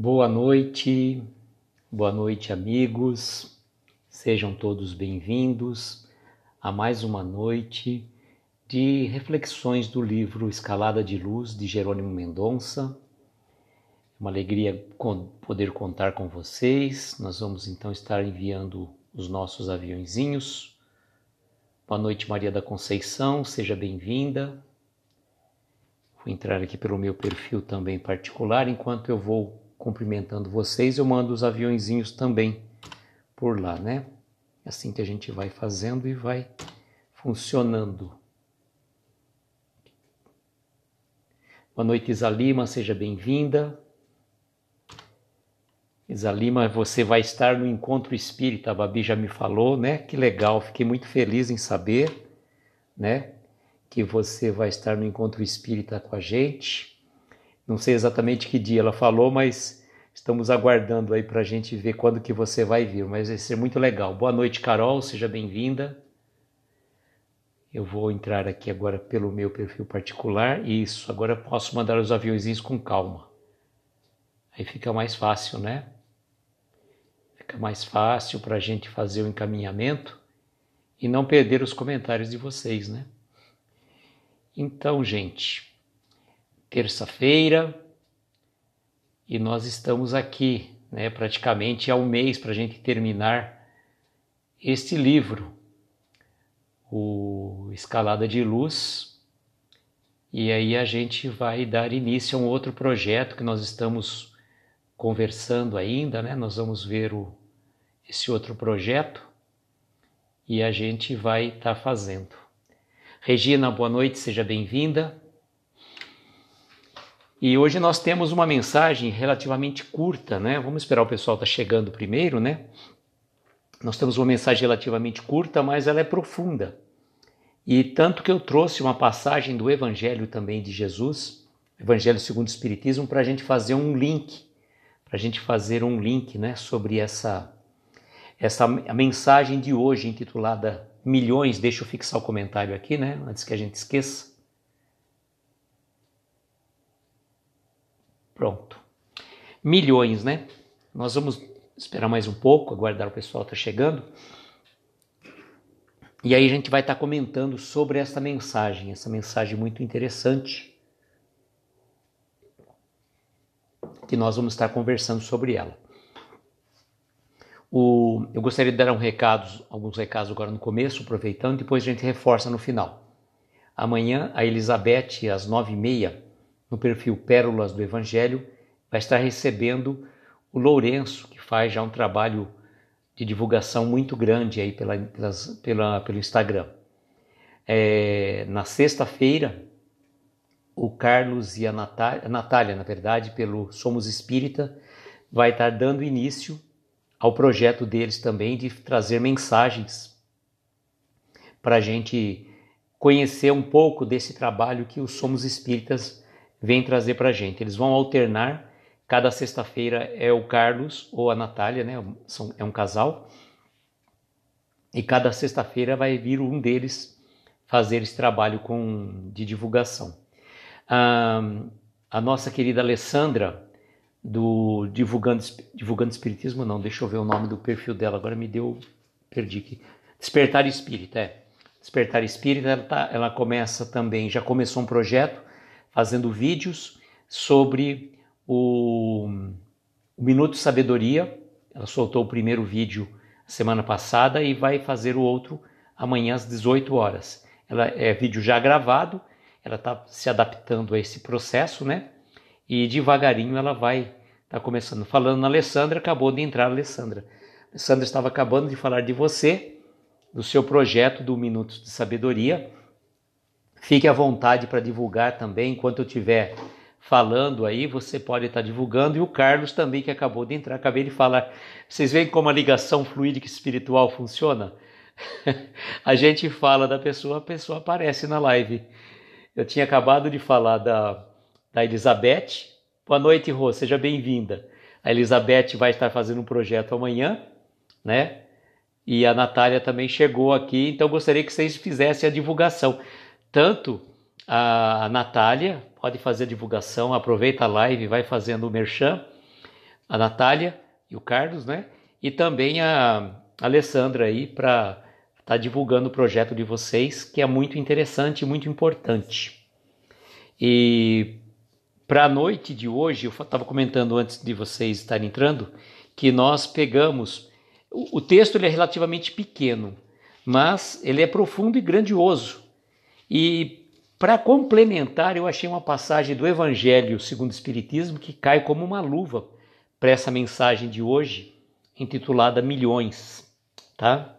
Boa noite, boa noite, amigos. Sejam todos bem-vindos a mais uma noite de reflexões do livro Escalada de Luz de Jerônimo Mendonça. É uma alegria poder contar com vocês. Nós vamos então estar enviando os nossos aviãozinhos. Boa noite, Maria da Conceição, seja bem-vinda. Vou entrar aqui pelo meu perfil também particular enquanto eu vou cumprimentando vocês, eu mando os aviãozinhos também por lá, né? É assim que a gente vai fazendo e vai funcionando. Boa noite, Isalima, seja bem-vinda. Isalima, você vai estar no encontro espírita, a Babi já me falou, né? Que legal, fiquei muito feliz em saber, né? Que você vai estar no encontro espírita com a gente. Não sei exatamente que dia ela falou, mas estamos aguardando aí para a gente ver quando que você vai vir. Mas vai ser muito legal. Boa noite, Carol. Seja bem-vinda. Eu vou entrar aqui agora pelo meu perfil particular. Isso, agora eu posso mandar os aviões com calma. Aí fica mais fácil, né? Fica mais fácil para a gente fazer o encaminhamento e não perder os comentários de vocês, né? Então, gente, terça-feira e nós estamos aqui, né, praticamente há um mês para a gente terminar este livro, o Escalada de Luz. E aí a gente vai dar início a um outro projeto que nós estamos conversando ainda, né? Nós vamos ver o, esse outro projeto e a gente vai estar tá fazendo. Regina, boa noite, seja bem-vinda. E hoje nós temos uma mensagem relativamente curta, né? Vamos esperar o pessoal estar tá chegando primeiro, né? Nós temos uma mensagem relativamente curta, mas ela é profunda. E tanto que eu trouxe uma passagem do Evangelho também de Jesus, Evangelho segundo o Espiritismo, para a gente fazer um link, para a gente fazer um link, né? Sobre essa, essa a mensagem de hoje intitulada Milhões. Deixa eu fixar o comentário aqui, né? Antes que a gente esqueça Pronto. Milhões, né? Nós vamos esperar mais um pouco, aguardar o pessoal tá chegando. E aí a gente vai estar tá comentando sobre essa mensagem, essa mensagem muito interessante que nós vamos estar conversando sobre ela. O, eu gostaria de dar um recado, alguns recados agora no começo, aproveitando, depois a gente reforça no final. Amanhã a Elizabeth, às nove e meia, no perfil Pérolas do Evangelho, vai estar recebendo o Lourenço, que faz já um trabalho de divulgação muito grande aí pela, pela, pelo Instagram. É, na sexta-feira, o Carlos e a Natália, a Natália, na verdade, pelo Somos Espírita, vai estar dando início ao projeto deles também de trazer mensagens para a gente conhecer um pouco desse trabalho que os Somos Espíritas vem trazer para a gente. Eles vão alternar, cada sexta-feira é o Carlos ou a Natália, né? São, é um casal. E cada sexta-feira vai vir um deles fazer esse trabalho com, de divulgação. Ah, a nossa querida Alessandra, do Divulgando, Divulgando Espiritismo, não, deixa eu ver o nome do perfil dela, agora me deu, perdi aqui. Despertar Espírita, é. Despertar Espírita, ela, tá, ela começa também, já começou um projeto fazendo vídeos sobre o, o Minuto Sabedoria. Ela soltou o primeiro vídeo semana passada e vai fazer o outro amanhã às 18 horas. Ela é vídeo já gravado, ela está se adaptando a esse processo, né? E devagarinho ela vai tá começando. Falando na Alessandra, acabou de entrar a Alessandra. Alessandra estava acabando de falar de você, do seu projeto do Minutos de Sabedoria, Fique à vontade para divulgar também, enquanto eu estiver falando aí, você pode estar tá divulgando. E o Carlos também, que acabou de entrar, acabei de falar. Vocês veem como a ligação fluídica espiritual funciona? a gente fala da pessoa, a pessoa aparece na live. Eu tinha acabado de falar da, da Elizabeth. Boa noite, Rô, seja bem-vinda. A Elizabeth vai estar fazendo um projeto amanhã, né? E a Natália também chegou aqui, então gostaria que vocês fizessem a divulgação. Tanto a Natália pode fazer a divulgação, aproveita a live, vai fazendo o merchan, a Natália e o Carlos, né? E também a Alessandra aí para estar tá divulgando o projeto de vocês, que é muito interessante e muito importante. E para a noite de hoje, eu estava comentando antes de vocês estarem entrando, que nós pegamos. O, o texto ele é relativamente pequeno, mas ele é profundo e grandioso. E para complementar, eu achei uma passagem do Evangelho segundo o Espiritismo que cai como uma luva para essa mensagem de hoje, intitulada Milhões, tá?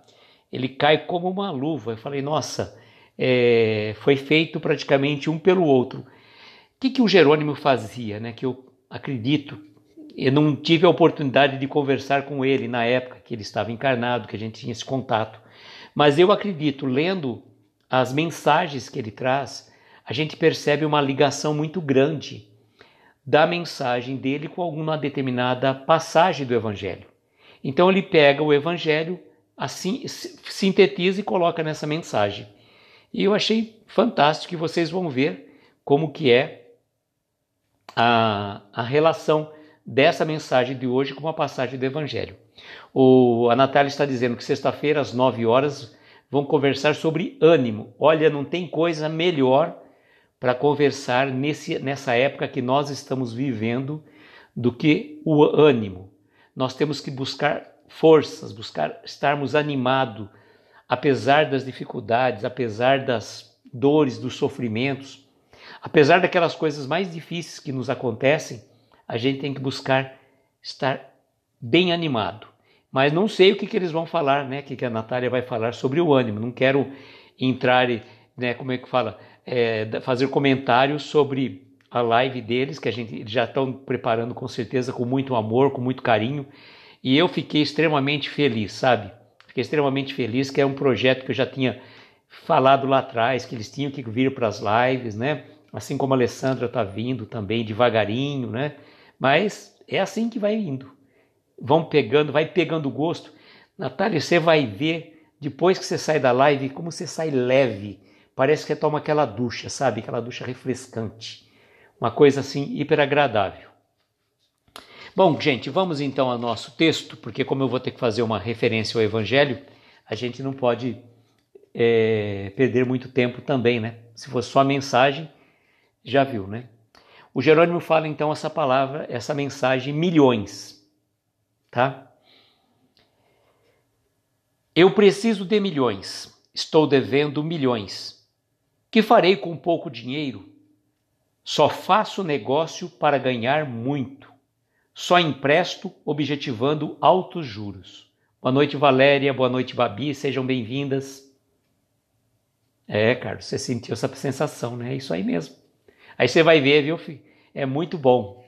Ele cai como uma luva. Eu falei, nossa, é, foi feito praticamente um pelo outro. O que, que o Jerônimo fazia, né? Que eu acredito, eu não tive a oportunidade de conversar com ele na época que ele estava encarnado, que a gente tinha esse contato. Mas eu acredito, lendo as mensagens que ele traz, a gente percebe uma ligação muito grande da mensagem dele com alguma determinada passagem do Evangelho. Então ele pega o Evangelho, assim sintetiza e coloca nessa mensagem. E eu achei fantástico que vocês vão ver como que é a, a relação dessa mensagem de hoje com a passagem do Evangelho. O, a Natália está dizendo que sexta-feira, às 9 horas, vão conversar sobre ânimo. Olha, não tem coisa melhor para conversar nesse, nessa época que nós estamos vivendo do que o ânimo. Nós temos que buscar forças, buscar estarmos animados, apesar das dificuldades, apesar das dores, dos sofrimentos, apesar daquelas coisas mais difíceis que nos acontecem, a gente tem que buscar estar bem animado. Mas não sei o que, que eles vão falar, né? O que, que a Natália vai falar sobre o ânimo. Não quero entrar, né? Como é que fala? É, fazer comentários sobre a live deles, que a gente já estão preparando com certeza com muito amor, com muito carinho. E eu fiquei extremamente feliz, sabe? Fiquei extremamente feliz que é um projeto que eu já tinha falado lá atrás, que eles tinham que vir para as lives, né? Assim como a Alessandra está vindo também devagarinho, né? Mas é assim que vai indo vão pegando, vai pegando gosto. Natália, você vai ver, depois que você sai da live, como você sai leve. Parece que você toma aquela ducha, sabe? Aquela ducha refrescante. Uma coisa assim hiper agradável. Bom, gente, vamos então ao nosso texto, porque como eu vou ter que fazer uma referência ao Evangelho, a gente não pode é, perder muito tempo também, né? Se for só mensagem, já viu, né? O Jerônimo fala então essa palavra, essa mensagem, milhões tá? Eu preciso de milhões, estou devendo milhões. Que farei com pouco dinheiro? Só faço negócio para ganhar muito. Só empresto objetivando altos juros. Boa noite, Valéria. Boa noite, Babi. Sejam bem-vindas. É, Carlos, você sentiu essa sensação, né? É isso aí mesmo. Aí você vai ver, viu, filho? É muito bom.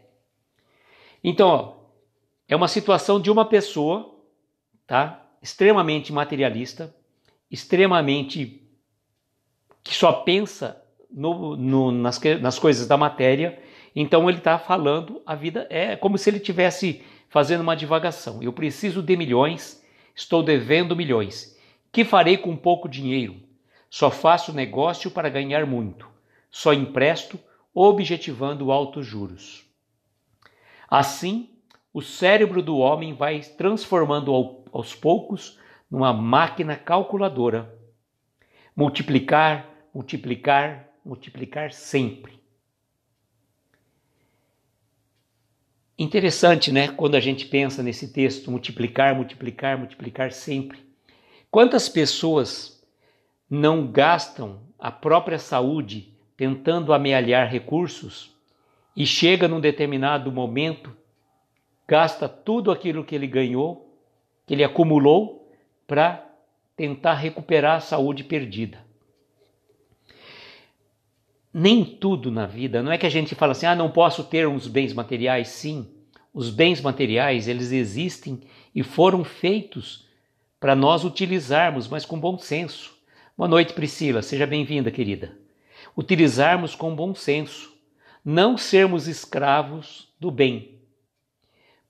Então, ó, é uma situação de uma pessoa, tá? Extremamente materialista, extremamente que só pensa no, no, nas, nas coisas da matéria. Então ele está falando a vida é como se ele tivesse fazendo uma divagação. Eu preciso de milhões, estou devendo milhões. Que farei com pouco dinheiro? Só faço negócio para ganhar muito. Só empresto, objetivando altos juros. Assim, o cérebro do homem vai transformando ao, aos poucos numa máquina calculadora. Multiplicar, multiplicar, multiplicar sempre. Interessante, né? Quando a gente pensa nesse texto, multiplicar, multiplicar, multiplicar sempre. Quantas pessoas não gastam a própria saúde tentando amealhar recursos e chega num determinado momento gasta tudo aquilo que ele ganhou, que ele acumulou, para tentar recuperar a saúde perdida. Nem tudo na vida, não é que a gente fala assim, ah, não posso ter uns bens materiais. Sim, os bens materiais, eles existem e foram feitos para nós utilizarmos, mas com bom senso. Boa noite, Priscila, seja bem-vinda, querida. Utilizarmos com bom senso, não sermos escravos do bem,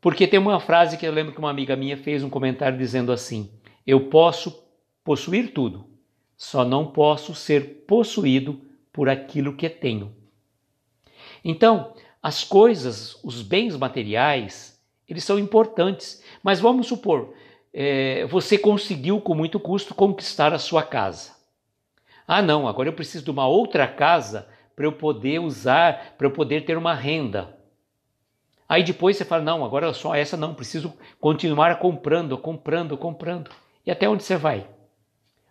porque tem uma frase que eu lembro que uma amiga minha fez um comentário dizendo assim: Eu posso possuir tudo, só não posso ser possuído por aquilo que tenho. Então, as coisas, os bens materiais, eles são importantes, mas vamos supor, é, você conseguiu com muito custo conquistar a sua casa. Ah, não, agora eu preciso de uma outra casa para eu poder usar, para eu poder ter uma renda. Aí depois você fala: não, agora só essa não, preciso continuar comprando, comprando, comprando. E até onde você vai?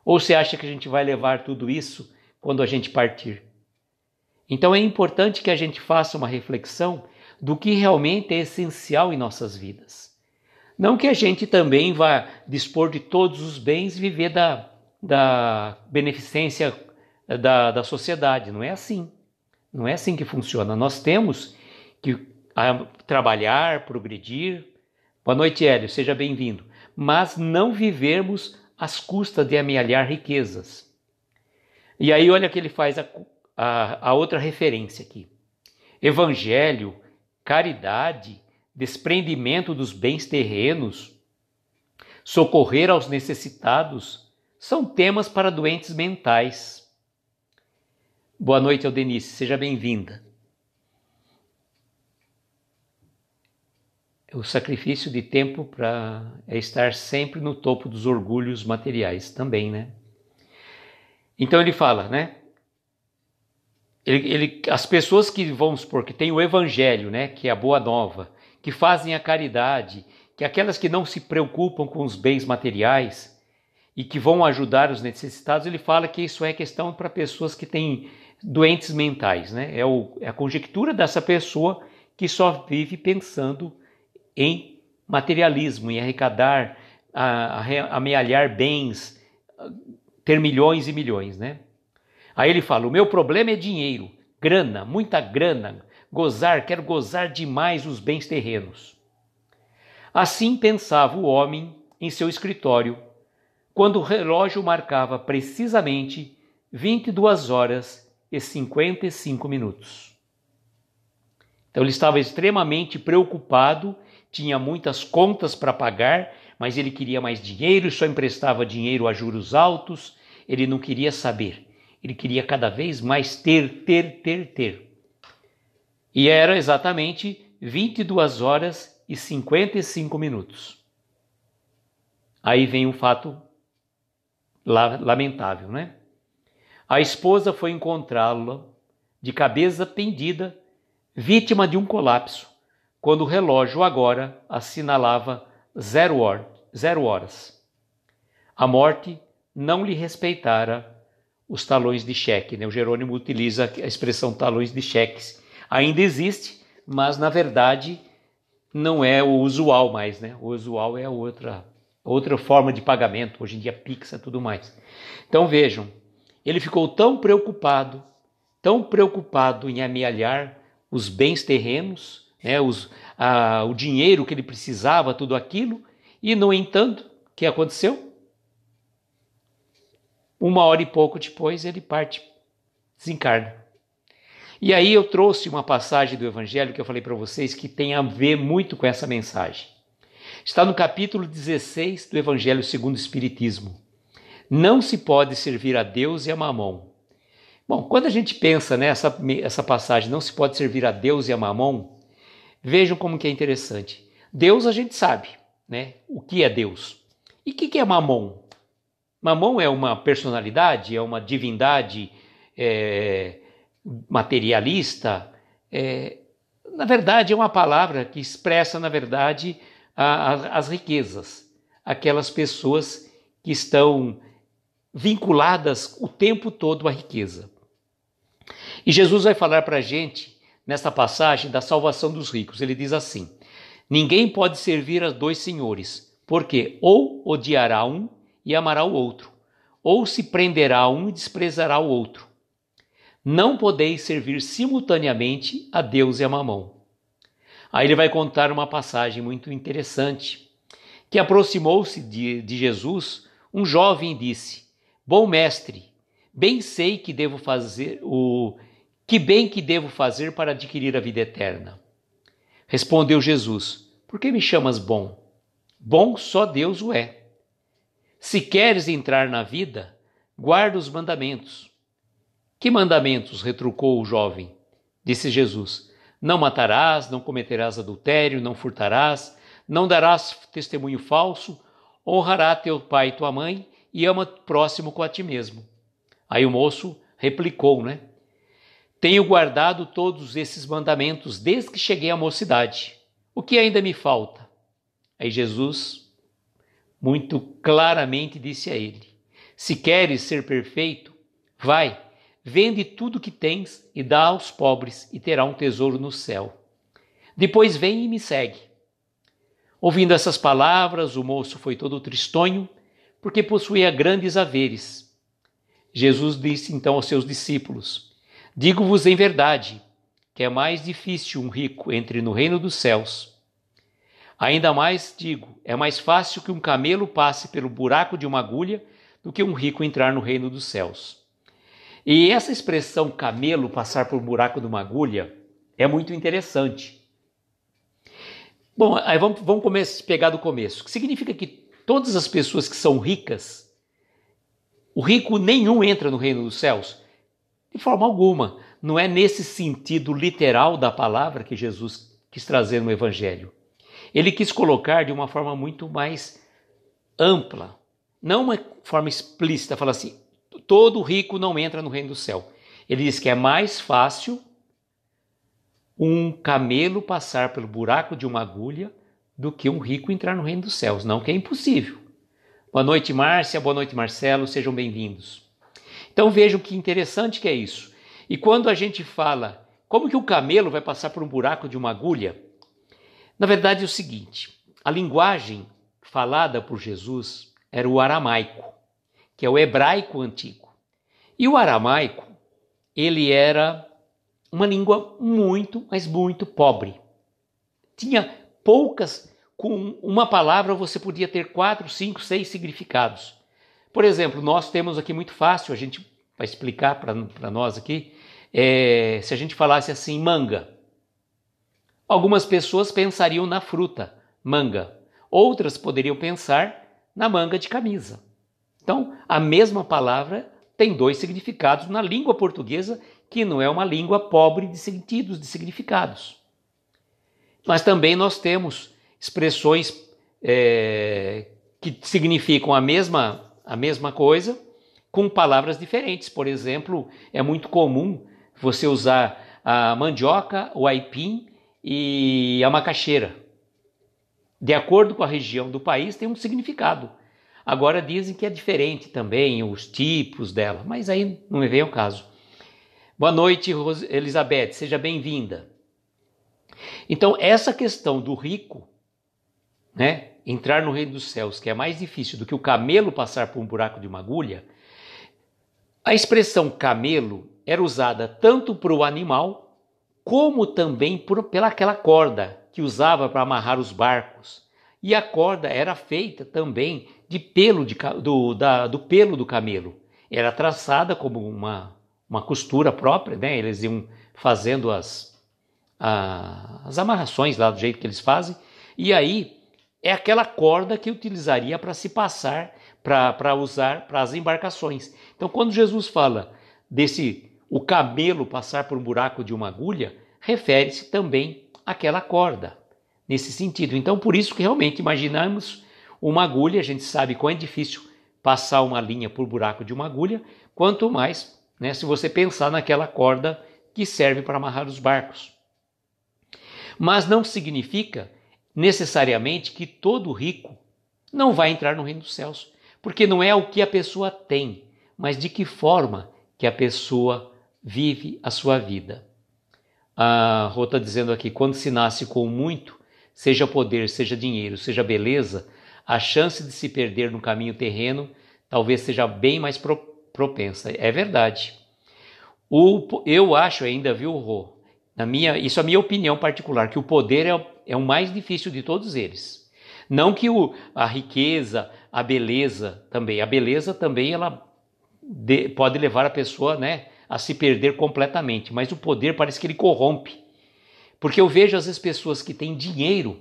Ou você acha que a gente vai levar tudo isso quando a gente partir? Então é importante que a gente faça uma reflexão do que realmente é essencial em nossas vidas. Não que a gente também vá dispor de todos os bens e viver da, da beneficência eh, da, da sociedade. Não é assim. Não é assim que funciona. Nós temos que a trabalhar, progredir. Boa noite, Hélio, seja bem-vindo. Mas não vivermos às custas de amealhar riquezas. E aí, olha que ele faz a, a, a outra referência aqui: Evangelho, caridade, desprendimento dos bens terrenos, socorrer aos necessitados, são temas para doentes mentais. Boa noite, Aldenice, seja bem-vinda. o sacrifício de tempo para é estar sempre no topo dos orgulhos materiais também, né? Então ele fala, né? Ele, ele, as pessoas que, vamos supor, que tem o evangelho, né? Que é a boa nova, que fazem a caridade, que aquelas que não se preocupam com os bens materiais e que vão ajudar os necessitados, ele fala que isso é questão para pessoas que têm doentes mentais, né? É, o, é a conjectura dessa pessoa que só vive pensando em materialismo, em arrecadar, amealhar bens, ter milhões e milhões, né? Aí ele fala: o meu problema é dinheiro, grana, muita grana, gozar, quero gozar demais os bens terrenos. Assim pensava o homem em seu escritório, quando o relógio marcava precisamente 22 horas e 55 minutos. Então ele estava extremamente preocupado tinha muitas contas para pagar, mas ele queria mais dinheiro e só emprestava dinheiro a juros altos. Ele não queria saber. Ele queria cada vez mais ter, ter, ter, ter. E era exatamente 22 horas e 55 minutos. Aí vem um fato lamentável, né? A esposa foi encontrá-lo de cabeça pendida, vítima de um colapso quando o relógio agora assinalava zero, hor zero horas. A morte não lhe respeitara os talões de cheque. Né? O Jerônimo utiliza a expressão talões de cheques. Ainda existe, mas na verdade não é o usual mais. Né? O usual é outra, outra forma de pagamento. Hoje em dia, pixa e tudo mais. Então vejam, ele ficou tão preocupado, tão preocupado em amealhar os bens terrenos né, os, a, o dinheiro que ele precisava, tudo aquilo, e no entanto, o que aconteceu? Uma hora e pouco depois ele parte, desencarna. E aí eu trouxe uma passagem do Evangelho que eu falei para vocês que tem a ver muito com essa mensagem. Está no capítulo 16 do Evangelho segundo o Espiritismo. Não se pode servir a Deus e a mamão. Bom, quando a gente pensa nessa né, essa passagem, não se pode servir a Deus e a mamão, Vejam como que é interessante. Deus a gente sabe, né? O que é Deus? E o que, que é Mamon? Mamon é uma personalidade, é uma divindade é, materialista. É, na verdade, é uma palavra que expressa, na verdade, a, a, as riquezas, aquelas pessoas que estão vinculadas o tempo todo à riqueza. E Jesus vai falar para a gente nesta passagem da salvação dos ricos. Ele diz assim: Ninguém pode servir a dois senhores, porque ou odiará um e amará o outro, ou se prenderá a um e desprezará o outro. Não podeis servir simultaneamente a Deus e a Mamão. Aí ele vai contar uma passagem muito interessante, que aproximou-se de, de Jesus um jovem e disse: Bom mestre, bem sei que devo fazer o que bem que devo fazer para adquirir a vida eterna? Respondeu Jesus: Por que me chamas bom? Bom só Deus o é. Se queres entrar na vida, guarda os mandamentos. Que mandamentos? retrucou o jovem. Disse Jesus: Não matarás, não cometerás adultério, não furtarás, não darás testemunho falso, honrará teu pai e tua mãe e ama próximo com a ti mesmo. Aí o moço replicou, né? Tenho guardado todos esses mandamentos desde que cheguei à mocidade. O que ainda me falta? Aí Jesus muito claramente disse a ele: Se queres ser perfeito, vai, vende tudo que tens e dá aos pobres, e terá um tesouro no céu. Depois vem e me segue. Ouvindo essas palavras, o moço foi todo tristonho, porque possuía grandes haveres. Jesus disse então aos seus discípulos: Digo-vos em verdade que é mais difícil um rico entre no reino dos céus. Ainda mais digo, é mais fácil que um camelo passe pelo buraco de uma agulha do que um rico entrar no reino dos céus. E essa expressão camelo passar por um buraco de uma agulha é muito interessante. Bom, aí vamos, vamos começar, pegar do começo. Que significa que todas as pessoas que são ricas, o rico nenhum entra no reino dos céus, de forma alguma. Não é nesse sentido literal da palavra que Jesus quis trazer no Evangelho. Ele quis colocar de uma forma muito mais ampla, não uma forma explícita, fala assim: todo rico não entra no reino do céu. Ele diz que é mais fácil um camelo passar pelo buraco de uma agulha do que um rico entrar no reino dos céus. Não que é impossível. Boa noite, Márcia. Boa noite, Marcelo. Sejam bem-vindos. Então vejam que interessante que é isso. E quando a gente fala como que o camelo vai passar por um buraco de uma agulha, na verdade é o seguinte: a linguagem falada por Jesus era o aramaico, que é o hebraico antigo. E o aramaico, ele era uma língua muito, mas muito pobre. Tinha poucas, com uma palavra você podia ter quatro, cinco, seis significados. Por exemplo, nós temos aqui muito fácil, a gente vai explicar para nós aqui, é, se a gente falasse assim, manga. Algumas pessoas pensariam na fruta, manga. Outras poderiam pensar na manga de camisa. Então, a mesma palavra tem dois significados na língua portuguesa, que não é uma língua pobre de sentidos, de significados. Mas também nós temos expressões é, que significam a mesma a mesma coisa com palavras diferentes. Por exemplo, é muito comum você usar a mandioca, o aipim e a macaxeira. De acordo com a região do país, tem um significado. Agora dizem que é diferente também os tipos dela, mas aí não me vem o caso. Boa noite, Elizabeth, seja bem-vinda. Então, essa questão do rico, né, entrar no reino dos céus, que é mais difícil do que o camelo passar por um buraco de uma agulha, a expressão camelo era usada tanto para o animal, como também por, pela aquela corda que usava para amarrar os barcos. E a corda era feita também de pelo de, do, da, do pelo do camelo. Era traçada como uma, uma costura própria, né? eles iam fazendo as, a, as amarrações lá do jeito que eles fazem. E aí é aquela corda que utilizaria para se passar, para usar para as embarcações. Então, quando Jesus fala desse o camelo passar por um buraco de uma agulha, refere-se também àquela corda, nesse sentido. Então, por isso que realmente imaginamos uma agulha, a gente sabe quão é difícil passar uma linha por buraco de uma agulha, quanto mais né, se você pensar naquela corda que serve para amarrar os barcos. Mas não significa necessariamente que todo rico não vai entrar no reino dos céus, porque não é o que a pessoa tem, mas de que forma que a pessoa vive a sua vida. A Rô está dizendo aqui: quando se nasce com muito, seja poder, seja dinheiro, seja beleza, a chance de se perder no caminho terreno talvez seja bem mais pro, propensa. É verdade. O, eu acho ainda, viu, Rô? Na minha, isso é a minha opinião particular, que o poder é é o mais difícil de todos eles. Não que o, a riqueza, a beleza também, a beleza também ela de, pode levar a pessoa né, a se perder completamente, mas o poder parece que ele corrompe. Porque eu vejo às vezes pessoas que têm dinheiro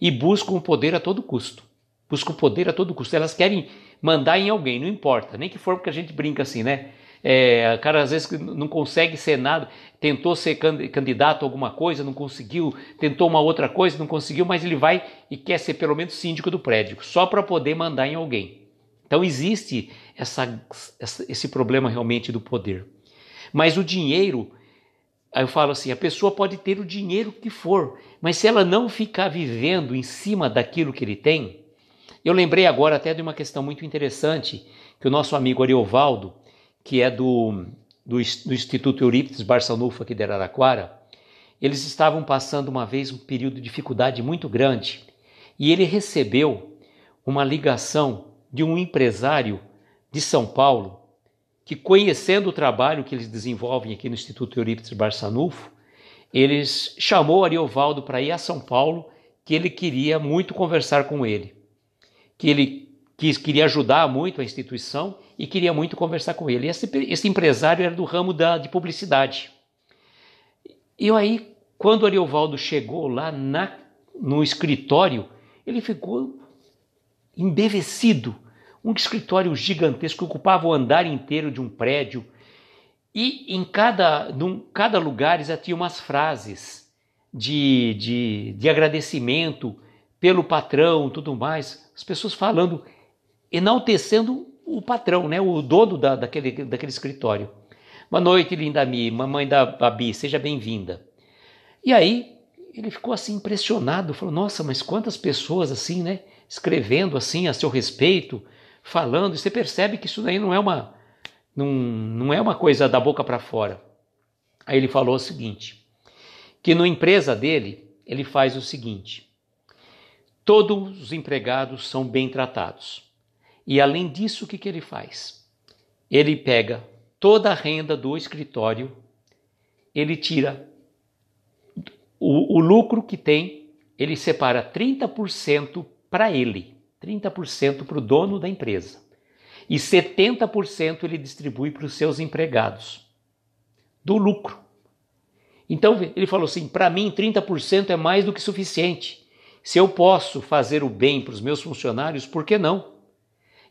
e buscam o poder a todo custo. Buscam o poder a todo custo. Elas querem mandar em alguém, não importa, nem que for porque a gente brinca assim, né? é, cara às vezes não consegue ser nada, tentou ser candidato a alguma coisa, não conseguiu, tentou uma outra coisa, não conseguiu, mas ele vai e quer ser pelo menos síndico do prédio, só para poder mandar em alguém. Então existe essa, esse problema realmente do poder. Mas o dinheiro, eu falo assim, a pessoa pode ter o dinheiro que for, mas se ela não ficar vivendo em cima daquilo que ele tem, eu lembrei agora até de uma questão muito interessante que o nosso amigo Ariovaldo, que é do, do, do Instituto Eurípides Barçanufo aqui de Araraquara, eles estavam passando uma vez um período de dificuldade muito grande e ele recebeu uma ligação de um empresário de São Paulo que, conhecendo o trabalho que eles desenvolvem aqui no Instituto Eurípides Barçanufo, eles chamou Ariovaldo para ir a São Paulo, que ele queria muito conversar com ele, que ele que queria ajudar muito a instituição e queria muito conversar com ele. Esse, esse empresário era do ramo da, de publicidade. E aí, quando o Ariovaldo chegou lá na, no escritório, ele ficou embevecido. Um escritório gigantesco ocupava o andar inteiro de um prédio. E em cada, num, cada lugar tinha umas frases de, de, de agradecimento pelo patrão, tudo mais. As pessoas falando enaltecendo o patrão, né, o dono da, daquele, daquele escritório. Boa noite, linda Mi, mamãe da Babi, seja bem-vinda. E aí ele ficou assim impressionado, falou: Nossa, mas quantas pessoas assim, né, escrevendo assim a seu respeito, falando. E você percebe que isso daí não é uma não, não é uma coisa da boca para fora. Aí ele falou o seguinte, que na empresa dele ele faz o seguinte: todos os empregados são bem tratados. E além disso, o que, que ele faz? Ele pega toda a renda do escritório, ele tira o, o lucro que tem, ele separa 30% para ele, 30% para o dono da empresa e 70% ele distribui para os seus empregados do lucro. Então ele falou assim: para mim, 30% é mais do que suficiente. Se eu posso fazer o bem para os meus funcionários, por que não?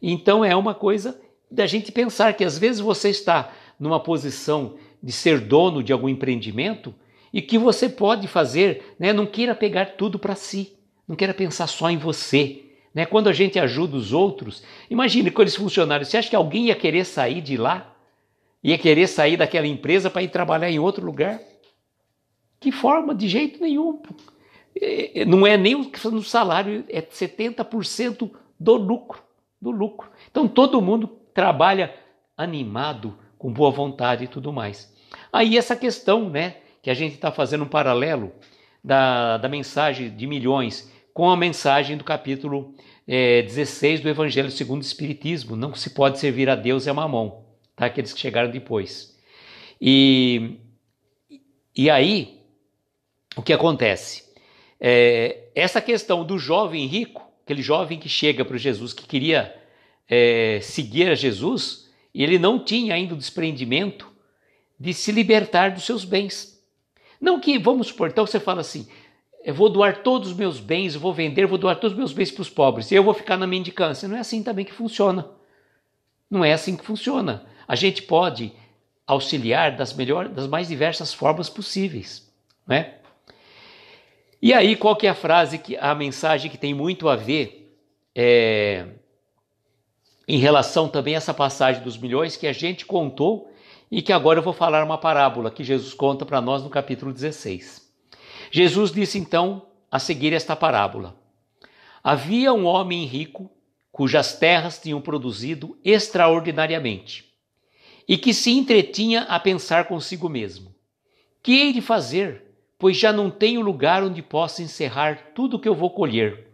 Então é uma coisa da gente pensar que às vezes você está numa posição de ser dono de algum empreendimento e que você pode fazer, né? Não queira pegar tudo para si, não queira pensar só em você. Né? Quando a gente ajuda os outros, imagine com eles funcionários, você acha que alguém ia querer sair de lá? Ia querer sair daquela empresa para ir trabalhar em outro lugar? Que forma? De jeito nenhum. É, é, não é nem o salário, é 70% do lucro do lucro. Então todo mundo trabalha animado, com boa vontade e tudo mais. Aí essa questão, né, que a gente está fazendo um paralelo da, da mensagem de milhões com a mensagem do capítulo é, 16 do Evangelho segundo o Espiritismo, não se pode servir a Deus e é a mamão, tá? Aqueles que chegaram depois. E, e aí, o que acontece? É, essa questão do jovem rico aquele jovem que chega para Jesus, que queria é, seguir a Jesus, e ele não tinha ainda o desprendimento de se libertar dos seus bens. Não que, vamos supor, então você fala assim, eu vou doar todos os meus bens, eu vou vender, vou doar todos os meus bens para os pobres, e eu vou ficar na mendicância. Não é assim também que funciona. Não é assim que funciona. A gente pode auxiliar das melhor, das mais diversas formas possíveis, né? E aí, qual que é a frase, que a mensagem que tem muito a ver é, em relação também a essa passagem dos milhões que a gente contou e que agora eu vou falar uma parábola que Jesus conta para nós no capítulo 16. Jesus disse então a seguir esta parábola: Havia um homem rico cujas terras tinham produzido extraordinariamente e que se entretinha a pensar consigo mesmo: Que hei de fazer? pois já não tenho lugar onde possa encerrar tudo o que eu vou colher.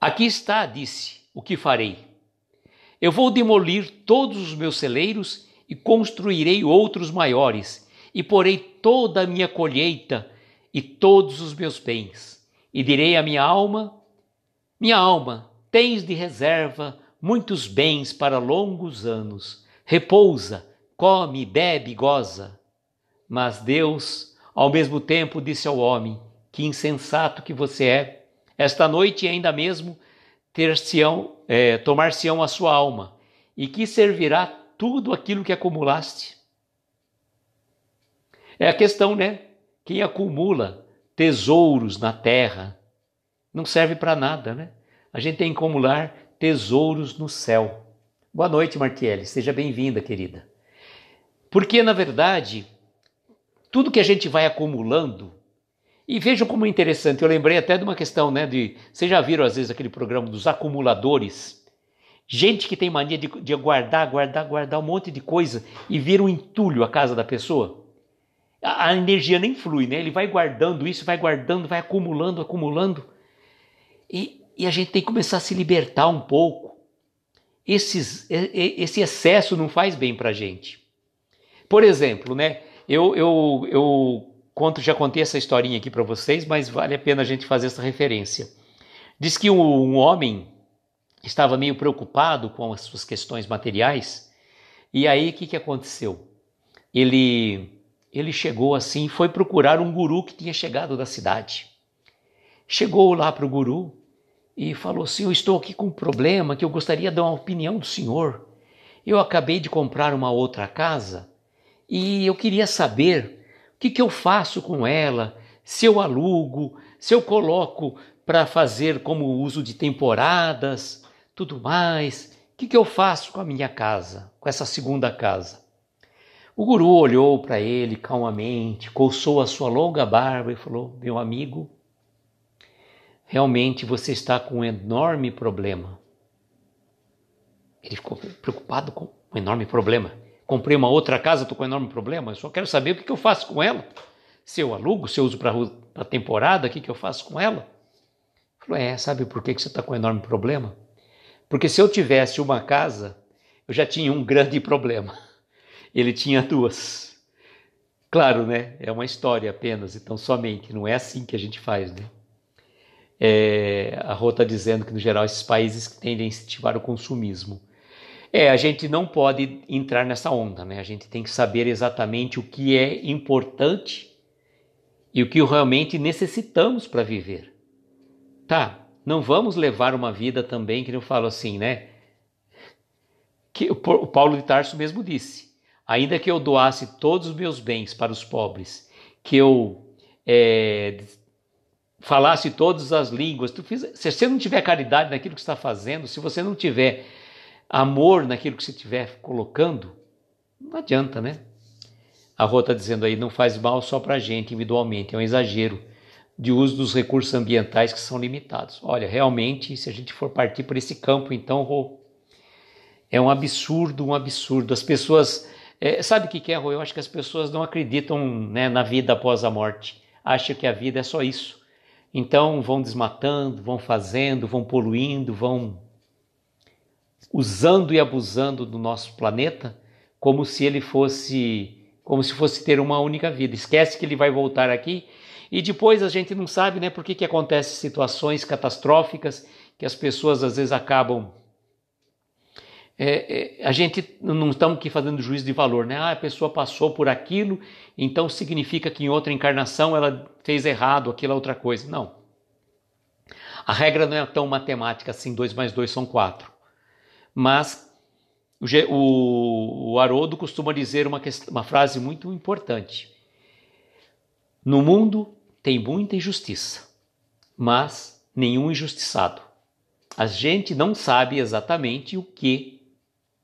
Aqui está, disse, o que farei. Eu vou demolir todos os meus celeiros e construirei outros maiores, e porei toda a minha colheita e todos os meus bens. E direi à minha alma: Minha alma, tens de reserva muitos bens para longos anos. Repousa, come, bebe, goza. Mas Deus ao mesmo tempo disse ao homem: Que insensato que você é! Esta noite ainda mesmo ter-se-ão, é, tomar-se-ão a sua alma, e que servirá tudo aquilo que acumulaste? É a questão, né? Quem acumula tesouros na terra não serve para nada, né? A gente tem que acumular tesouros no céu. Boa noite, Martiele. Seja bem-vinda, querida. Porque, na verdade, tudo que a gente vai acumulando. E vejam como é interessante, eu lembrei até de uma questão, né, de vocês já viram às vezes aquele programa dos acumuladores? Gente que tem mania de, de guardar, guardar, guardar um monte de coisa e vira um entulho a casa da pessoa. A, a energia nem flui, né? Ele vai guardando isso, vai guardando, vai acumulando, acumulando. E, e a gente tem que começar a se libertar um pouco. Esses, esse excesso não faz bem para gente. Por exemplo, né? Eu, eu, eu conto, já contei essa historinha aqui para vocês, mas vale a pena a gente fazer essa referência. Diz que um, um homem estava meio preocupado com as suas questões materiais, e aí o que, que aconteceu? Ele, ele chegou assim e foi procurar um guru que tinha chegado da cidade. Chegou lá para o guru e falou assim: Eu estou aqui com um problema que eu gostaria de dar uma opinião do senhor. Eu acabei de comprar uma outra casa e eu queria saber o que, que eu faço com ela, se eu alugo, se eu coloco para fazer como uso de temporadas, tudo mais. O que, que eu faço com a minha casa, com essa segunda casa? O guru olhou para ele calmamente, coçou a sua longa barba e falou: Meu amigo, realmente você está com um enorme problema. Ele ficou preocupado com um enorme problema comprei uma outra casa, estou com um enorme problema, eu só quero saber o que, que eu faço com ela. Se eu alugo, se eu uso para temporada, o que, que eu faço com ela? Ele falou, é, sabe por que, que você está com um enorme problema? Porque se eu tivesse uma casa, eu já tinha um grande problema. Ele tinha duas. Claro, né? É uma história apenas, então somente. Não é assim que a gente faz, né? É, a Rô está dizendo que, no geral, esses países que tendem a incentivar o consumismo. É, a gente não pode entrar nessa onda, né? A gente tem que saber exatamente o que é importante e o que realmente necessitamos para viver. Tá, não vamos levar uma vida também que eu falo assim, né? Que o Paulo de Tarso mesmo disse: ainda que eu doasse todos os meus bens para os pobres, que eu é, falasse todas as línguas, tu fiz, se você não tiver caridade naquilo que está fazendo, se você não tiver amor naquilo que você estiver colocando, não adianta, né? A Rô está dizendo aí, não faz mal só para a gente individualmente, é um exagero de uso dos recursos ambientais que são limitados. Olha, realmente, se a gente for partir por esse campo, então, Rô, é um absurdo, um absurdo. As pessoas, é, sabe o que é, Rô? Eu acho que as pessoas não acreditam né, na vida após a morte, acham que a vida é só isso. Então, vão desmatando, vão fazendo, vão poluindo, vão usando e abusando do nosso planeta como se ele fosse como se fosse ter uma única vida. Esquece que ele vai voltar aqui e depois a gente não sabe, né, por que que acontece situações catastróficas que as pessoas às vezes acabam é, é, a gente não estamos aqui fazendo juízo de valor, né? Ah, a pessoa passou por aquilo, então significa que em outra encarnação ela fez errado, aquela é outra coisa. Não. A regra não é tão matemática assim, 2 mais 2 são 4. Mas o, o Haroldo costuma dizer uma, uma frase muito importante: No mundo tem muita injustiça, mas nenhum injustiçado. A gente não sabe exatamente o que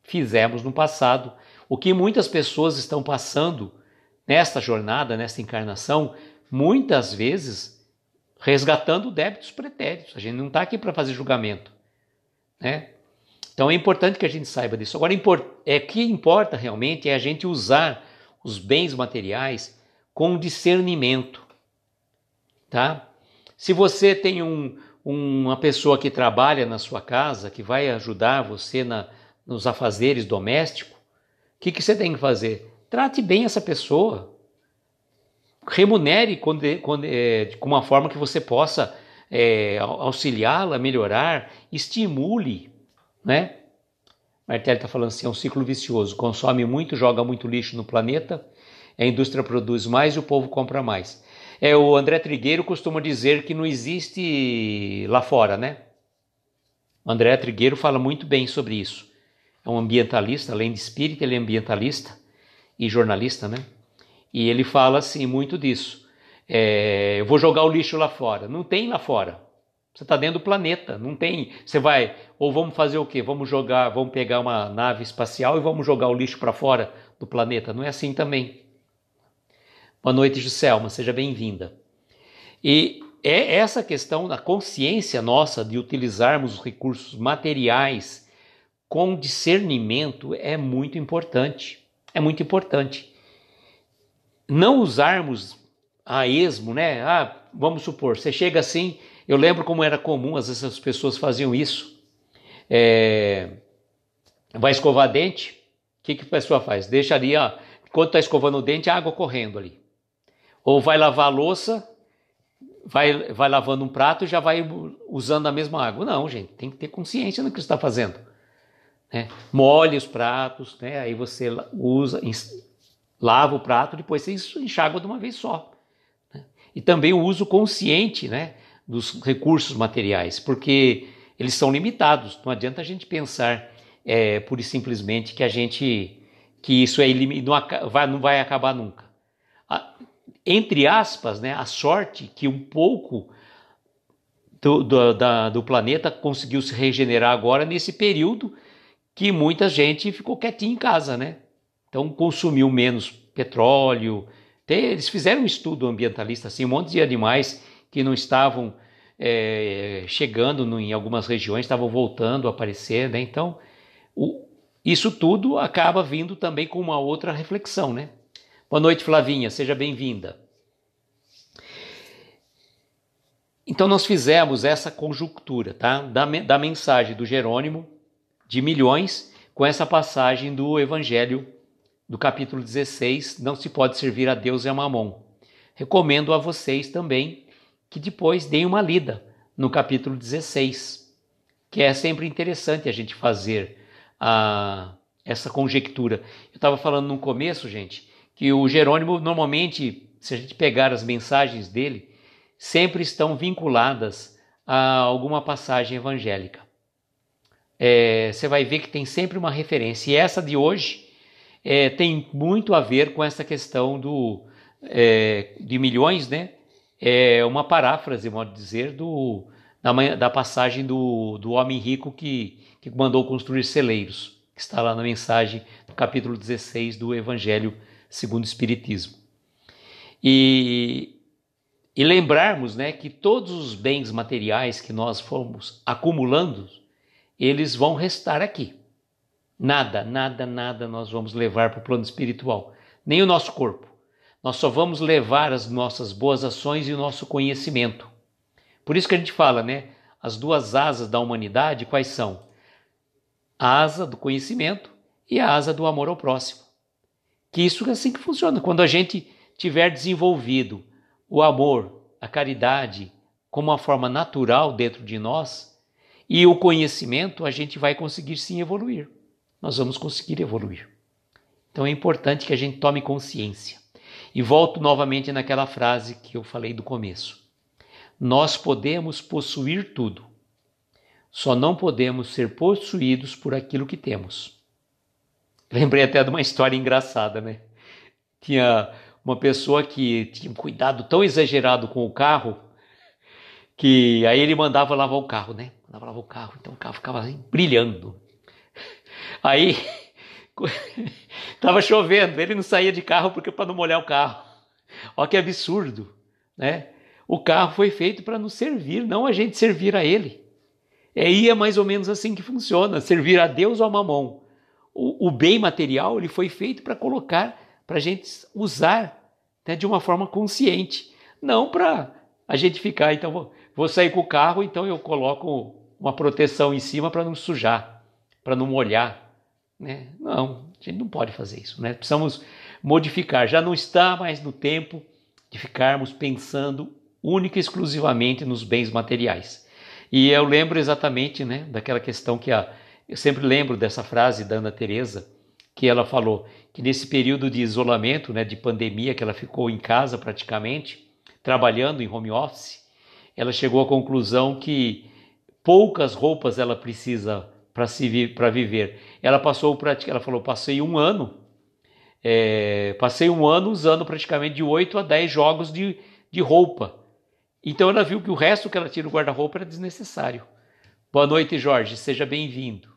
fizemos no passado, o que muitas pessoas estão passando nesta jornada, nesta encarnação, muitas vezes resgatando débitos pretéritos. A gente não está aqui para fazer julgamento, né? Então é importante que a gente saiba disso. Agora, é que importa realmente é a gente usar os bens materiais com discernimento, tá? Se você tem um, uma pessoa que trabalha na sua casa, que vai ajudar você na, nos afazeres domésticos, o que, que você tem que fazer? Trate bem essa pessoa. Remunere é, com, é, uma forma que você possa é, auxiliá-la, melhorar, estimule né? Martelli está falando assim, é um ciclo vicioso. Consome muito, joga muito lixo no planeta, a indústria produz mais e o povo compra mais. É, o André Trigueiro costuma dizer que não existe lá fora, né? O André Trigueiro fala muito bem sobre isso. É um ambientalista, além de espírita, ele é ambientalista e jornalista, né? E ele fala assim muito disso. É, eu vou jogar o lixo lá fora. Não tem lá fora. Você está dentro do planeta, não tem. Você vai, ou vamos fazer o quê? Vamos jogar, vamos pegar uma nave espacial e vamos jogar o lixo para fora do planeta. Não é assim também. Boa noite, Giselma, seja bem-vinda. E é essa questão da consciência nossa de utilizarmos os recursos materiais com discernimento é muito importante. É muito importante. Não usarmos a esmo, né? Ah, vamos supor, você chega assim eu lembro como era comum, às vezes as pessoas faziam isso. É... Vai escovar dente, o que, que a pessoa faz? Deixa ali, ó, enquanto está escovando o dente, água correndo ali. Ou vai lavar a louça, vai, vai lavando um prato e já vai usando a mesma água. Não, gente, tem que ter consciência do que está fazendo. Né? Molhe os pratos, né? aí você usa, lava o prato, depois você enxágua de uma vez só. Né? E também o uso consciente, né? dos recursos materiais, porque eles são limitados. Não adianta a gente pensar é, pura e simplesmente que a gente que isso é não vai, não vai acabar nunca. A, entre aspas, né, a sorte que um pouco do, do, da, do planeta conseguiu se regenerar agora nesse período que muita gente ficou quietinha em casa, né? Então consumiu menos petróleo. Tem, eles fizeram um estudo ambientalista assim, um monte de animais que não estavam é, chegando no, em algumas regiões, estavam voltando a aparecer, né? Então, o, isso tudo acaba vindo também com uma outra reflexão, né? Boa noite, Flavinha, seja bem-vinda. Então, nós fizemos essa conjuntura, tá? Da, da mensagem do Jerônimo de milhões com essa passagem do Evangelho do capítulo 16, Não se pode servir a Deus e a Mamon. Recomendo a vocês também que depois deem uma lida no capítulo 16, que é sempre interessante a gente fazer a, ah, essa conjectura. Eu estava falando no começo, gente, que o Jerônimo normalmente, se a gente pegar as mensagens dele, sempre estão vinculadas a alguma passagem evangélica. É, você vai ver que tem sempre uma referência. E essa de hoje é, tem muito a ver com essa questão do, é, de milhões, né? é uma paráfrase, modo de dizer, do, da, da passagem do, do homem rico que, que mandou construir celeiros, que está lá na mensagem do capítulo 16 do Evangelho segundo o Espiritismo. E, e lembrarmos né, que todos os bens materiais que nós formos acumulando, eles vão restar aqui. Nada, nada, nada nós vamos levar para o plano espiritual, nem o nosso corpo. Nós só vamos levar as nossas boas ações e o nosso conhecimento. Por isso que a gente fala, né? As duas asas da humanidade quais são? A asa do conhecimento e a asa do amor ao próximo. Que isso é assim que funciona. Quando a gente tiver desenvolvido o amor, a caridade como uma forma natural dentro de nós e o conhecimento, a gente vai conseguir sim evoluir. Nós vamos conseguir evoluir. Então é importante que a gente tome consciência. E volto novamente naquela frase que eu falei do começo. Nós podemos possuir tudo, só não podemos ser possuídos por aquilo que temos. Lembrei até de uma história engraçada, né? Tinha uma pessoa que tinha um cuidado tão exagerado com o carro que aí ele mandava lavar o carro, né? Mandava lavar o carro, então o carro ficava assim, brilhando. Aí Tava chovendo, ele não saía de carro porque para não molhar o carro. Olha que absurdo, né? O carro foi feito para nos servir, não a gente servir a ele. É, e é mais ou menos assim que funciona, servir a Deus ou a mamão. O, o bem material ele foi feito para colocar, para a gente usar né, de uma forma consciente, não para a gente ficar, então vou, vou sair com o carro, então eu coloco uma proteção em cima para não sujar, para não molhar, né? Não, a gente não pode fazer isso. Né? Precisamos modificar. Já não está mais no tempo de ficarmos pensando única e exclusivamente nos bens materiais. E eu lembro exatamente né, daquela questão que a. Eu sempre lembro dessa frase da Ana Teresa, que ela falou que nesse período de isolamento, né, de pandemia, que ela ficou em casa praticamente, trabalhando em home office, ela chegou à conclusão que poucas roupas ela precisa para se para viver. Ela passou ela falou, passei um ano, é, passei um ano usando praticamente de 8 a 10 jogos de, de roupa. Então ela viu que o resto que ela tinha no guarda-roupa era desnecessário. Boa noite, Jorge, seja bem-vindo.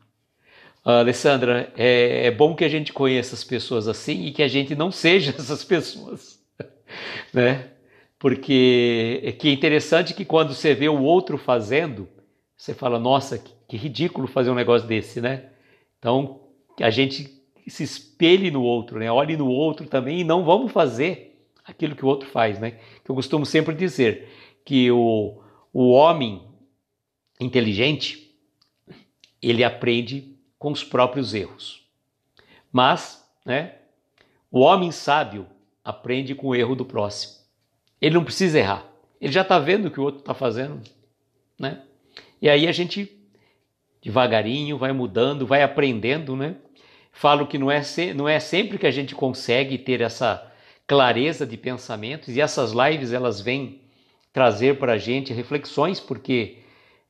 Uh, Alessandra, é, é, bom que a gente conheça as pessoas assim e que a gente não seja essas pessoas, né? Porque é que é interessante que quando você vê o outro fazendo, você fala, nossa, que que ridículo fazer um negócio desse, né? Então, que a gente se espelhe no outro, né? Olhe no outro também e não vamos fazer aquilo que o outro faz, né? Eu costumo sempre dizer que o, o homem inteligente, ele aprende com os próprios erros. Mas, né? O homem sábio aprende com o erro do próximo. Ele não precisa errar. Ele já está vendo o que o outro está fazendo, né? E aí a gente devagarinho, vai mudando, vai aprendendo, né? Falo que não é, se, não é sempre que a gente consegue ter essa clareza de pensamentos e essas lives elas vêm trazer para a gente reflexões, porque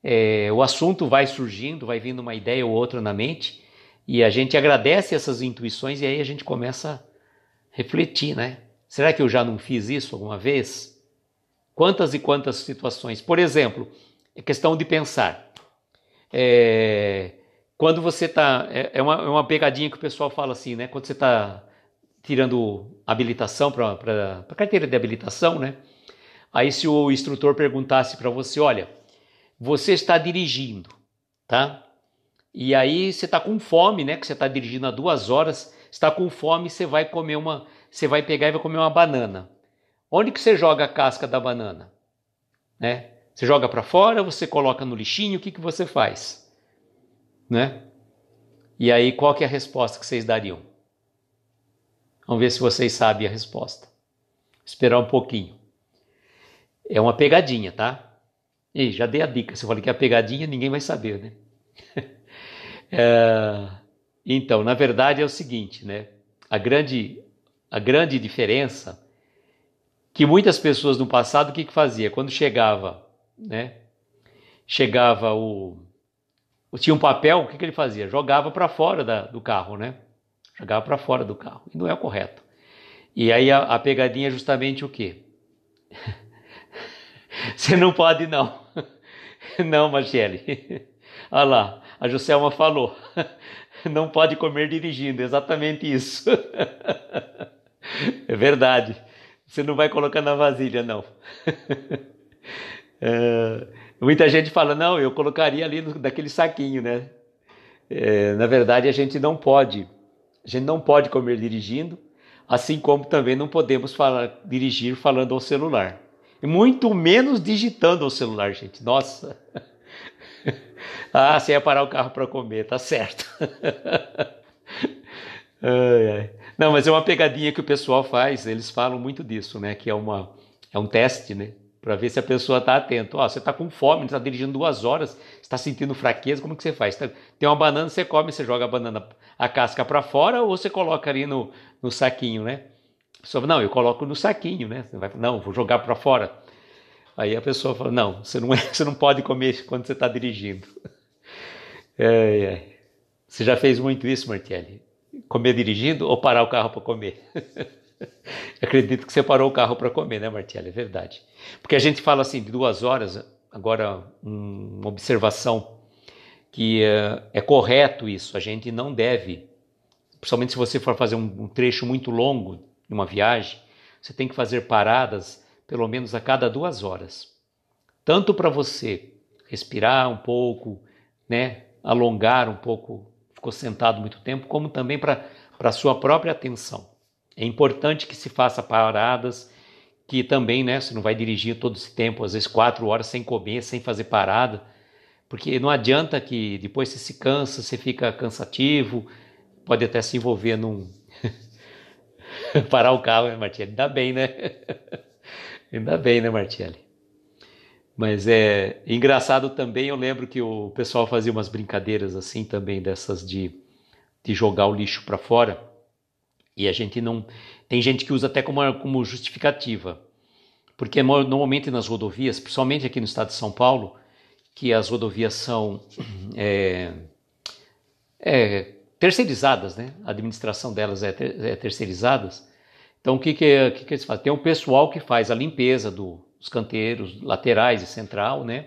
é, o assunto vai surgindo, vai vindo uma ideia ou outra na mente e a gente agradece essas intuições e aí a gente começa a refletir, né? Será que eu já não fiz isso alguma vez? Quantas e quantas situações? Por exemplo, é questão de pensar. É, quando você está. É, é, uma, é uma pegadinha que o pessoal fala assim, né? Quando você está tirando habilitação para a carteira de habilitação, né? Aí se o instrutor perguntasse para você, olha, você está dirigindo, tá? E aí você está com fome, né? Que você está dirigindo há duas horas, está com fome, você vai comer uma, você vai pegar e vai comer uma banana. Onde que você joga a casca da banana, né? Você joga para fora, você coloca no lixinho, o que, que você faz? Né? E aí, qual que é a resposta que vocês dariam? Vamos ver se vocês sabem a resposta. esperar um pouquinho. É uma pegadinha, tá? E já dei a dica. Se eu falei que é a pegadinha, ninguém vai saber, né? é... Então, na verdade é o seguinte, né? A grande, a grande diferença que muitas pessoas no passado o que, que fazia? Quando chegava né? Chegava o tinha um papel, o que, que ele fazia? Jogava para fora da, do carro, né? Jogava para fora do carro. E não é o correto. E aí a, a pegadinha é justamente o quê? Você não pode, não. Não, Marcele. Olha lá, a Joselma falou. Não pode comer dirigindo, exatamente isso. É verdade. Você não vai colocar na vasilha, não. É, muita gente fala, não, eu colocaria ali no, daquele saquinho, né? É, na verdade, a gente não pode. A gente não pode comer dirigindo, assim como também não podemos falar, dirigir falando ao celular. E muito menos digitando ao celular, gente. Nossa! ah, você ia parar o carro para comer, tá certo. ai, ai. Não, mas é uma pegadinha que o pessoal faz, eles falam muito disso, né? Que é, uma, é um teste, né? para ver se a pessoa está atenta. Ó, você está com fome, está dirigindo duas horas, está sentindo fraqueza, como que você faz? Tá, tem uma banana, você come, você joga a banana, a casca para fora ou você coloca ali no, no saquinho, né? Pessoa, não, eu coloco no saquinho, né? Você vai, não, vou jogar para fora. Aí a pessoa fala, não, você não, é, você não pode comer quando você está dirigindo. É, é. Você já fez muito isso, Martelli? Comer dirigindo ou parar o carro para comer? Acredito que você parou o carro para comer, né, Martiela? É verdade. Porque a gente fala assim de duas horas, agora uma observação que é, é correto isso. A gente não deve, principalmente se você for fazer um, um trecho muito longo de uma viagem, você tem que fazer paradas pelo menos a cada duas horas. Tanto para você respirar um pouco, né, alongar um pouco, ficou sentado muito tempo, como também para a sua própria atenção. É importante que se faça paradas, que também, né, você não vai dirigir todo esse tempo, às vezes quatro horas sem comer, sem fazer parada, porque não adianta que depois você se cansa, você fica cansativo, pode até se envolver num. Parar o carro, né, Martiele? Ainda bem, né? Ainda bem, né, Martiele? Mas é engraçado também, eu lembro que o pessoal fazia umas brincadeiras assim também, dessas de, de jogar o lixo para fora. E a gente não. Tem gente que usa até como, como justificativa. Porque normalmente nas rodovias, principalmente aqui no estado de São Paulo, que as rodovias são é, é, terceirizadas, né? A administração delas é, ter, é terceirizadas. Então o que que, que que eles fazem? Tem um pessoal que faz a limpeza do, dos canteiros laterais e central, né?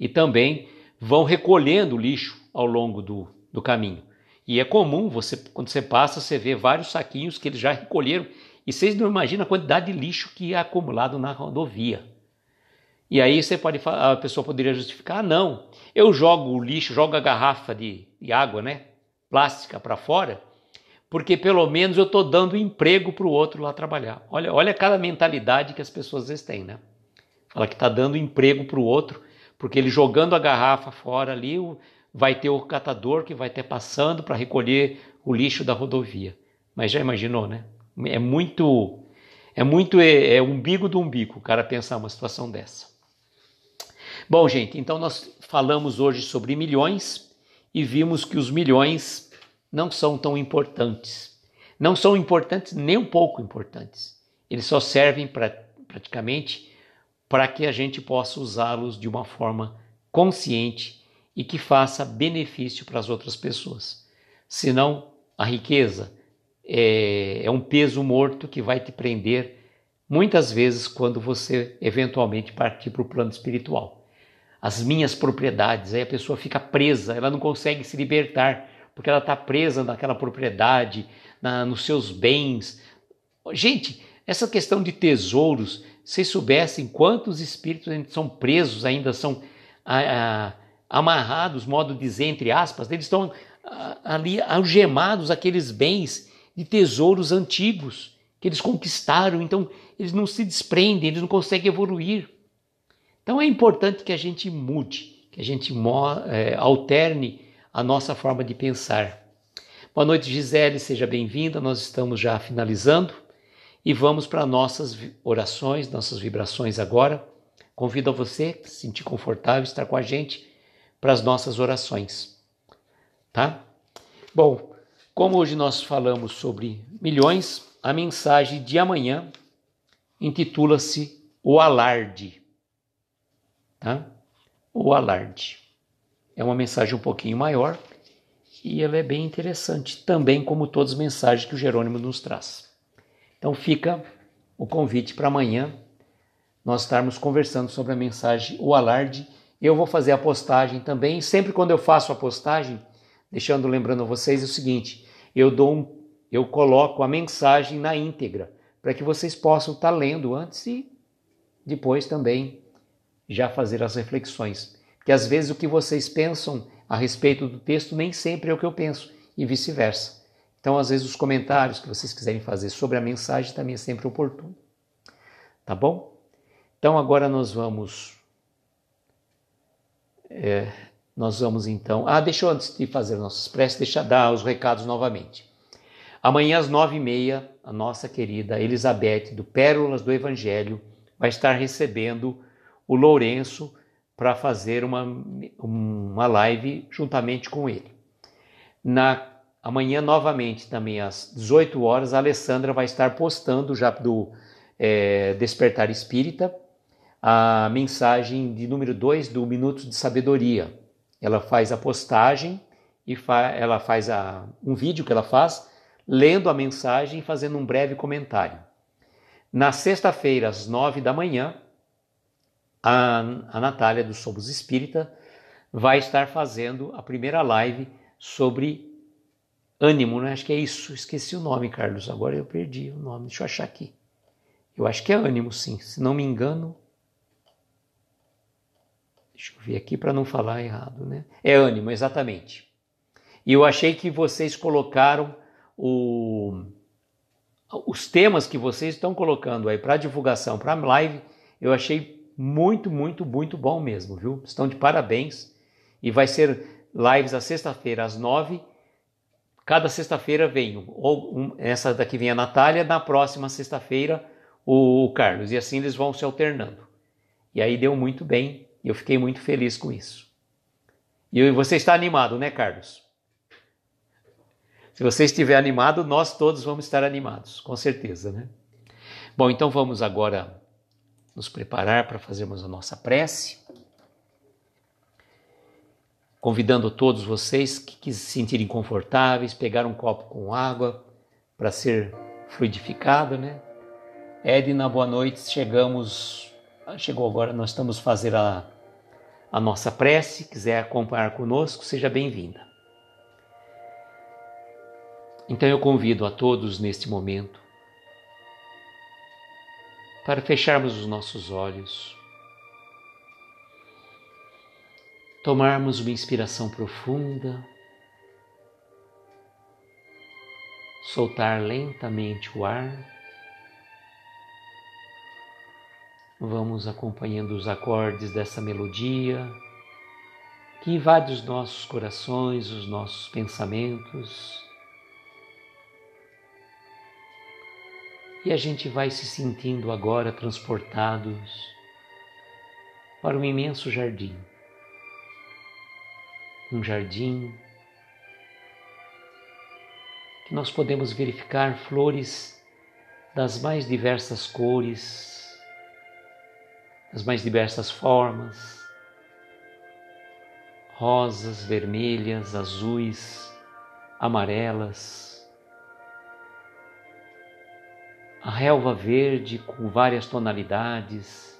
E também vão recolhendo lixo ao longo do, do caminho. E é comum, você quando você passa, você vê vários saquinhos que eles já recolheram. E vocês não imaginam a quantidade de lixo que é acumulado na rodovia. E aí você pode a pessoa poderia justificar, ah, não, eu jogo o lixo, jogo a garrafa de, de água, né, plástica para fora, porque pelo menos eu estou dando emprego para o outro lá trabalhar. Olha, olha cada mentalidade que as pessoas às vezes têm, né? Fala que está dando emprego para o outro, porque ele jogando a garrafa fora ali, o, vai ter o catador que vai estar passando para recolher o lixo da rodovia. Mas já imaginou, né? É muito é muito é, é umbigo do umbigo o cara pensar uma situação dessa. Bom, gente, então nós falamos hoje sobre milhões e vimos que os milhões não são tão importantes. Não são importantes nem um pouco importantes. Eles só servem pra, praticamente para que a gente possa usá-los de uma forma consciente e que faça benefício para as outras pessoas. Senão, a riqueza é, é um peso morto que vai te prender muitas vezes quando você eventualmente partir para o plano espiritual. As minhas propriedades, aí a pessoa fica presa, ela não consegue se libertar, porque ela está presa naquela propriedade, na, nos seus bens. Gente, essa questão de tesouros, se soubessem quantos espíritos ainda são presos, ainda são. A, a, amarrados, modo de dizer, entre aspas, eles estão ah, ali algemados aqueles bens de tesouros antigos que eles conquistaram, então eles não se desprendem, eles não conseguem evoluir. Então é importante que a gente mude, que a gente é, alterne a nossa forma de pensar. Boa noite, Gisele, seja bem-vinda. Nós estamos já finalizando e vamos para nossas orações, nossas vibrações agora. Convido a você, se sentir confortável, estar com a gente para as nossas orações, tá? Bom, como hoje nós falamos sobre milhões, a mensagem de amanhã intitula-se O Alarde, tá? O Alarde. É uma mensagem um pouquinho maior e ela é bem interessante, também como todas as mensagens que o Jerônimo nos traz. Então fica o convite para amanhã nós estarmos conversando sobre a mensagem O Alarde eu vou fazer a postagem também. Sempre quando eu faço a postagem, deixando lembrando a vocês é o seguinte, eu dou um, eu coloco a mensagem na íntegra para que vocês possam estar tá lendo antes e depois também já fazer as reflexões, porque às vezes o que vocês pensam a respeito do texto nem sempre é o que eu penso e vice-versa. Então, às vezes os comentários que vocês quiserem fazer sobre a mensagem também é sempre oportuno. Tá bom? Então agora nós vamos é, nós vamos então. Ah, deixa eu antes de fazer nossos preces, deixa eu dar os recados novamente. Amanhã às nove e meia, a nossa querida Elizabeth do Pérolas do Evangelho vai estar recebendo o Lourenço para fazer uma, uma live juntamente com ele. Na amanhã novamente também às 18 horas a Alessandra vai estar postando já do é, Despertar Espírita a mensagem de número 2 do Minuto de Sabedoria. Ela faz a postagem e fa ela faz a, um vídeo que ela faz lendo a mensagem e fazendo um breve comentário. Na sexta-feira, às nove da manhã, a, a Natália do Somos Espírita vai estar fazendo a primeira live sobre ânimo, né? acho que é isso. Esqueci o nome, Carlos, agora eu perdi o nome, deixa eu achar aqui. Eu acho que é ânimo, sim, se não me engano, Deixa eu ver aqui para não falar errado, né? É ânimo, exatamente. E eu achei que vocês colocaram o, os temas que vocês estão colocando aí para divulgação, para live, eu achei muito, muito, muito bom mesmo, viu? Estão de parabéns. E vai ser lives à sexta-feira às nove. Cada sexta-feira vem, ou um, essa daqui vem a Natália, na próxima sexta-feira o Carlos. E assim eles vão se alternando. E aí deu muito bem e eu fiquei muito feliz com isso. E você está animado, né, Carlos? Se você estiver animado, nós todos vamos estar animados, com certeza, né? Bom, então vamos agora nos preparar para fazermos a nossa prece. Convidando todos vocês que se sentirem confortáveis, pegar um copo com água para ser fluidificado, né? Edna, boa noite. Chegamos ah, chegou agora, nós estamos fazendo a, a nossa prece, quiser acompanhar conosco, seja bem-vinda. Então eu convido a todos neste momento para fecharmos os nossos olhos, tomarmos uma inspiração profunda, soltar lentamente o ar Vamos acompanhando os acordes dessa melodia que invade os nossos corações, os nossos pensamentos. E a gente vai se sentindo agora transportados para um imenso jardim. Um jardim que nós podemos verificar flores das mais diversas cores, das mais diversas formas, rosas, vermelhas, azuis, amarelas, a relva verde com várias tonalidades.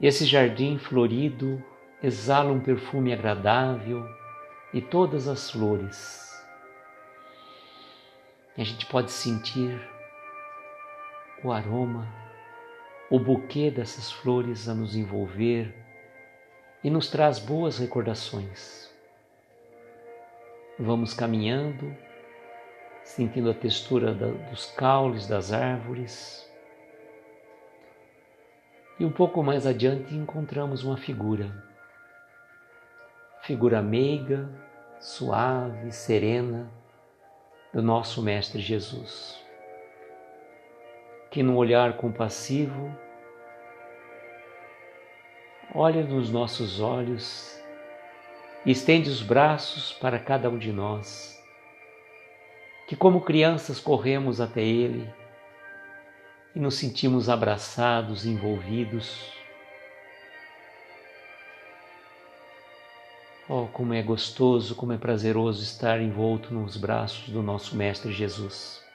E esse jardim florido exala um perfume agradável e todas as flores. E a gente pode sentir o aroma o buquê dessas flores a nos envolver e nos traz boas recordações. Vamos caminhando, sentindo a textura da, dos caules das árvores. E um pouco mais adiante encontramos uma figura. Figura meiga, suave, serena do nosso Mestre Jesus que num olhar compassivo olha nos nossos olhos, estende os braços para cada um de nós, que como crianças corremos até Ele e nos sentimos abraçados, envolvidos. Oh, como é gostoso, como é prazeroso estar envolto nos braços do nosso Mestre Jesus.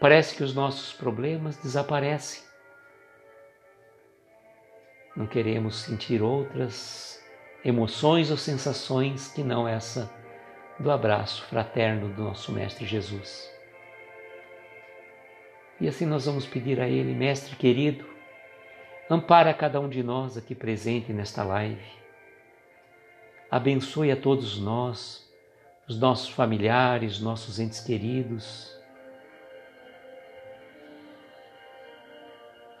Parece que os nossos problemas desaparecem. Não queremos sentir outras emoções ou sensações que não essa do abraço fraterno do nosso Mestre Jesus. E assim nós vamos pedir a Ele, Mestre querido, ampara cada um de nós aqui presente nesta live, abençoe a todos nós, os nossos familiares, nossos entes queridos,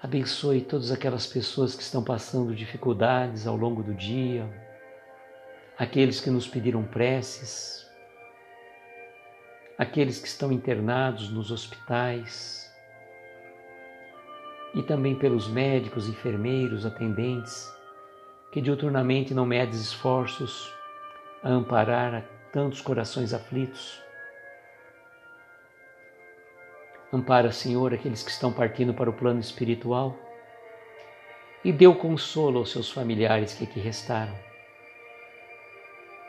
Abençoe todas aquelas pessoas que estão passando dificuldades ao longo do dia, aqueles que nos pediram preces, aqueles que estão internados nos hospitais e também pelos médicos, enfermeiros, atendentes que diuturnamente não medes esforços a amparar a tantos corações aflitos Ampara, Senhor, aqueles que estão partindo para o plano espiritual e deu consolo aos seus familiares que aqui restaram,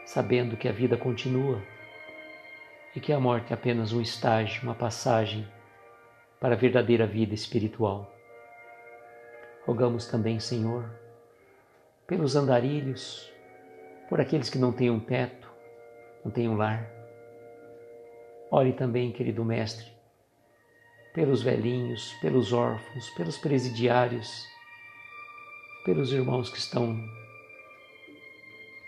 sabendo que a vida continua e que a morte é apenas um estágio, uma passagem para a verdadeira vida espiritual. Rogamos também, Senhor, pelos andarilhos, por aqueles que não têm um teto, não têm um lar. Ore também, querido Mestre, pelos velhinhos, pelos órfãos, pelos presidiários, pelos irmãos que estão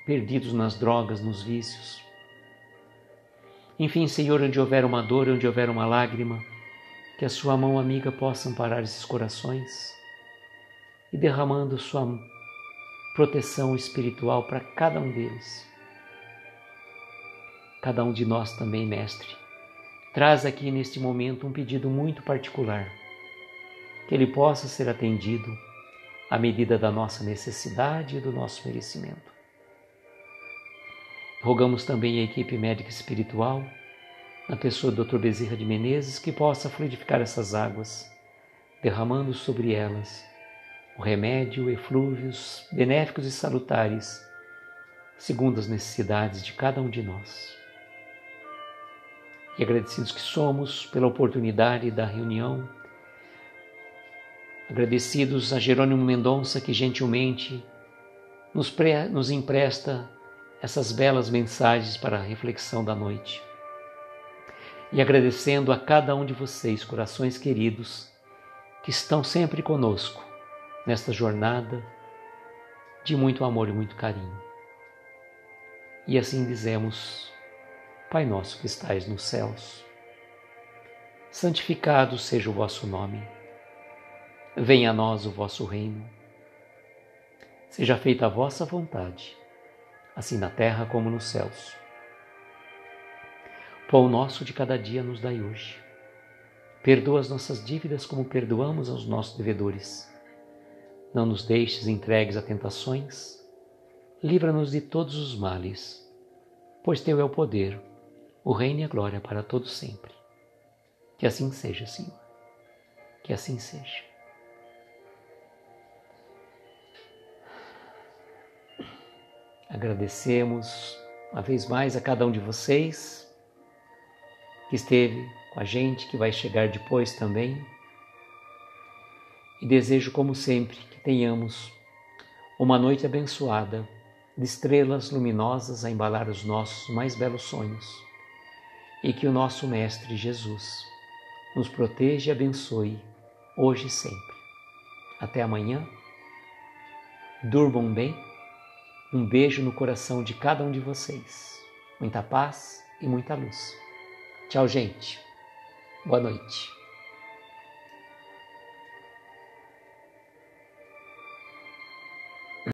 perdidos nas drogas, nos vícios. Enfim, Senhor, onde houver uma dor, onde houver uma lágrima, que a Sua mão amiga possa amparar esses corações e derramando Sua proteção espiritual para cada um deles. Cada um de nós também, Mestre traz aqui neste momento um pedido muito particular, que ele possa ser atendido à medida da nossa necessidade e do nosso merecimento. Rogamos também a equipe médica espiritual, na pessoa do Dr. Bezerra de Menezes, que possa fluidificar essas águas, derramando sobre elas o remédio, eflúvios benéficos e salutares, segundo as necessidades de cada um de nós e agradecidos que somos pela oportunidade da reunião. Agradecidos a Jerônimo Mendonça que gentilmente nos, nos empresta essas belas mensagens para a reflexão da noite. E agradecendo a cada um de vocês, corações queridos, que estão sempre conosco nesta jornada de muito amor e muito carinho. E assim dizemos Pai nosso que estais nos céus, santificado seja o vosso nome. Venha a nós o vosso reino. Seja feita a vossa vontade, assim na terra como nos céus. Pão nosso de cada dia nos dai hoje. Perdoa as nossas dívidas como perdoamos aos nossos devedores. Não nos deixes entregues a tentações. Livra-nos de todos os males, pois teu é o poder o reino e a glória para todos sempre. Que assim seja, Senhor. Que assim seja. Agradecemos uma vez mais a cada um de vocês que esteve com a gente, que vai chegar depois também. E desejo, como sempre, que tenhamos uma noite abençoada de estrelas luminosas a embalar os nossos mais belos sonhos e que o nosso Mestre Jesus nos proteja e abençoe hoje e sempre. Até amanhã. Durmam bem. Um beijo no coração de cada um de vocês. Muita paz e muita luz. Tchau, gente. Boa noite.